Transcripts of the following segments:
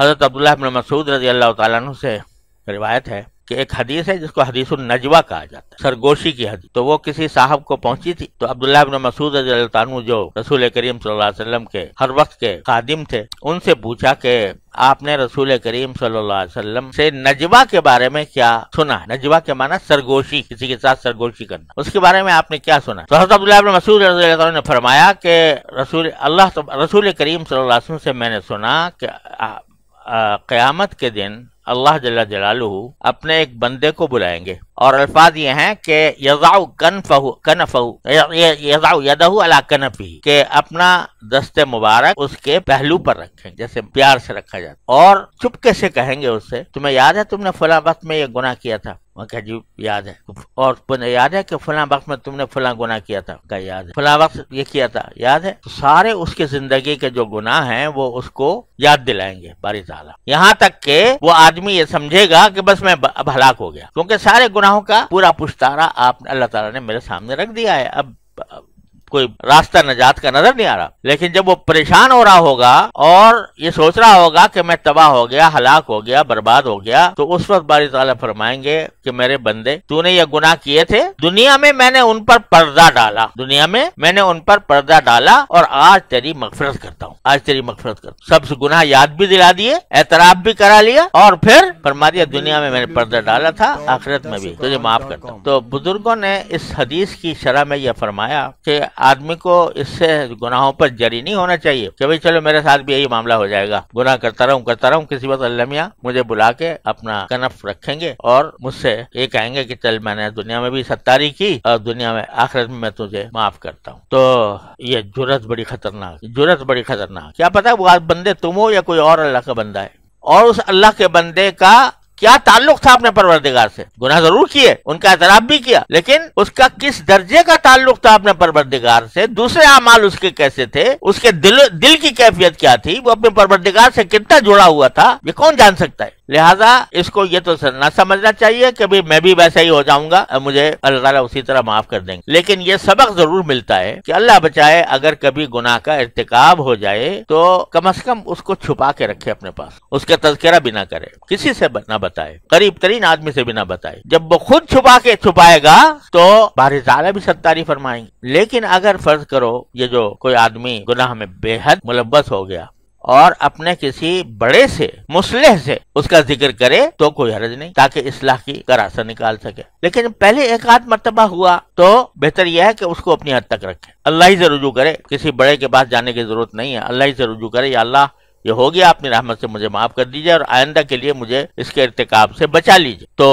हज़रत अब्दुल्ला बिन मसूद रजी अल्लाह तु से रिवायत है कि एक हदीस है जिसको हदीस नजवा कहा जाता है सरगोशी की हदीस तो वो किसी साहब को पहुंची थी तो अब्दुल्ला बिन मसूद रजू जो रसूल करीम सल्लम के हर वक्त के खादिम थे उनसे पूछा के आपने रसूल करीम सल्लाम से नजवा के बारे में क्या सुना नजवा के माना सरगोशी किसी के साथ सरगोशी करना उसके बारे में आपने क्या सुना तो हजरत अब्दुल्ला बिन मसूद ने फरमाया कि रसूल अल्लाह तो, रसूल करीम सल्लाम से मैंने सुना कि آه، قیامت کے دن अल्लाह जल्ला जलालू अपने एक बंदे को बुलाएंगे और अल्फाज ये हैं कि यजाउ कन फहू कन अला कनफी के अपना दस्ते मुबारक उसके पहलू पर रखें जैसे प्यार से रखा जाता और चुपके से कहेंगे उससे तुम्हें याद है तुमने फला वक्त में ये गुना किया था कह जी याद है और याद है कि फला वक्त में तुमने फला गुना किया था क्या याद है फला वक्त ये किया था याद है तो सारे उसके जिंदगी के जो गुनाह हैं वो उसको याद दिलाएंगे बारी ताला यहाँ तक के वो आदमी ये समझेगा कि बस मैं हलाक हो गया क्योंकि सारे गुनाहों का पूरा पुश्तारा आप अल्लाह ताला ने मेरे सामने रख दिया है अब कोई रास्ता नजात का नजर नहीं आ रहा लेकिन जब वो परेशान हो रहा होगा और ये सोच रहा होगा कि मैं तबाह हो गया हलाक हो गया बर्बाद हो गया तो उस वक्त बारी ताला फरमाएंगे कि मेरे बंदे तूने ये गुनाह किए थे दुनिया में मैंने उन पर पर्दा डाला दुनिया में मैंने उन पर पर्दा डाला और आज तेरी मकफरत करता हूँ आज तेरी मफफरत करता सबसे गुनाह याद भी दिला दिए एतराब भी करा लिया और फिर फरमा दिया दुनिया में मैंने पर्दा डाला था आखिरत में भी तुझे माफ करता हूँ तो बुजुर्गो ने इस हदीस की शरह में यह फरमाया की आदमी को इससे गुनाहों पर जरी नहीं होना चाहिए कि भाई चलो मेरे साथ भी यही मामला हो जाएगा गुनाह करता रहूं करता रहूं किसी वक्त अल्लामिया मुझे बुला के अपना कनफ रखेंगे और मुझसे ये कहेंगे कि चल मैंने दुनिया में भी सत्तारी की और दुनिया में आखिरत में मैं तुझे माफ करता हूँ तो ये जुरत बड़ी खतरनाक जुरत बड़ी खतरनाक क्या पता वो बंदे तुम हो या कोई और अल्लाह का बंदा है और उस अल्लाह के बंदे का क्या ताल्लुक था अपने परवरदिगार से गुनाह जरूर किए उनका एतराब भी किया लेकिन उसका किस दर्जे का ताल्लुक था अपने परवरदिगार से दूसरे अमाल उसके कैसे थे उसके दिल दिल की कैफियत क्या थी वो अपने परवरदिगार से कितना जुड़ा हुआ था ये कौन जान सकता है लिहाजा इसको ये तो न समझना चाहिए कि भी मैं भी वैसा ही हो जाऊंगा मुझे अल्लाह ताला उसी तरह माफ कर देंगे लेकिन ये सबक जरूर मिलता है कि अल्लाह बचाए अगर कभी गुनाह का इरतकाब हो जाए तो कम अज कम उसको छुपा के रखे अपने पास उसका तस्करा भी ना करे किसी से ना बताए करीब तरीन आदमी से भी ना बताए जब वो खुद छुपा के छुपाएगा तो बारिश ताला भी सत्तारी फरमाएंगे लेकिन अगर फर्ज करो ये जो कोई आदमी गुनाह में बेहद मुलबस हो गया और अपने किसी बड़े से मुसलह से उसका जिक्र करे तो कोई हर्ज नहीं ताकि इसलाह की करासा निकाल सके लेकिन पहले एक आध मरतबा हुआ तो बेहतर यह है कि उसको अपनी हद तक रखे अल्लाह ही से रुजू करे किसी बड़े के पास जाने की जरूरत नहीं है अल्लाह ही से रुजू करे या अल्लाह ये हो गया आपने रहमत से मुझे माफ कर दीजिए और आइंदा के लिए मुझे इसके इरतकाब से बचा लीजिए तो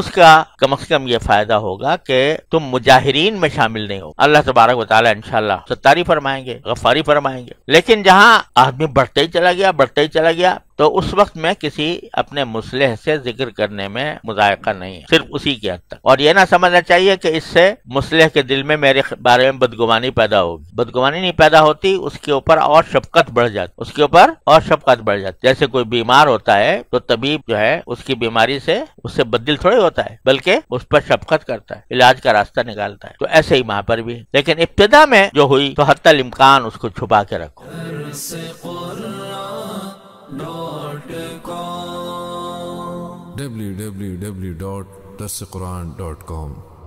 उसका कम से कम ये फायदा होगा कि तुम मुजाहरीन में शामिल नहीं हो अल्लाह तबारक वाली इनशाला सत्तारी फरमाएंगे गफारी फरमाएंगे लेकिन जहाँ आदमी बढ़ते ही चला गया बढ़ते ही चला गया तो उस वक्त में किसी अपने मुसलह से जिक्र करने में मुजायका नहीं है सिर्फ उसी के हद तक और यह ना समझना चाहिए कि इससे मुसलह के दिल में मेरे बारे में बदगुमानी पैदा होगी बदगुमानी नहीं पैदा होती उसके ऊपर और शबकत बढ़ जाती उसके ऊपर और शबकत बढ़ जाती जैसे कोई बीमार होता है तो तबीब जो है उसकी बीमारी से उससे बदल थोड़ी होता है बल्कि उस पर शबकत करता है इलाज का रास्ता निकालता है तो ऐसे ही वहां पर भी लेकिन इब्तदा में जो हुई तो हत्या इम्कान उसको छुपा के रखो www.dasquran.com